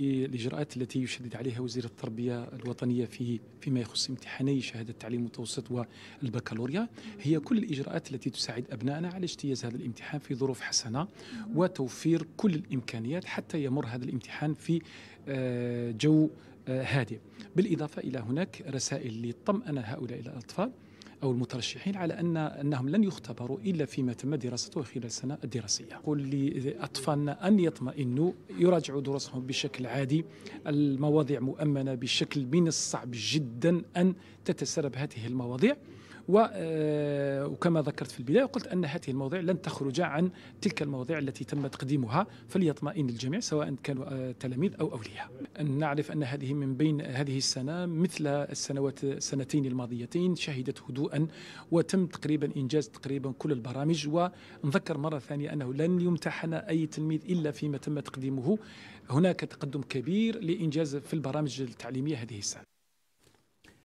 الإجراءات التي يشدد عليها وزير التربية الوطنية في فيما يخص امتحاني شهادة التعليم المتوسط والبكالوريا هي كل الإجراءات التي تساعد أبنائنا على اجتياز هذا الامتحان في ظروف حسنة وتوفير كل الإمكانيات حتى يمر هذا الامتحان في آه، جو آه، هادئ بالإضافة إلى هناك رسائل لطمأن هؤلاء الأطفال أو المترشحين على أن أنهم لن يختبروا إلا فيما تم دراسته خلال السنة الدراسية قل لأطفالنا أن يطمئنوا يراجعوا دروسهم بشكل عادي المواضيع مؤمنة بشكل من الصعب جدا أن تتسرب هذه المواضيع آه، وكما ذكرت في البداية قلت أن هذه المواضيع لن تخرج عن تلك المواضيع التي تم تقديمها فليطمئن الجميع سواء كانوا آه، تلاميذ أو أولياء نعرف أن هذه من بين هذه السنة مثل السنوات السنتين الماضيتين شهدت هدوءا وتم تقريبا إنجاز تقريبا كل البرامج ونذكر مرة ثانية أنه لن يمتحن أي تلميذ إلا فيما تم تقديمه هناك تقدم كبير لإنجاز في البرامج التعليمية هذه السنة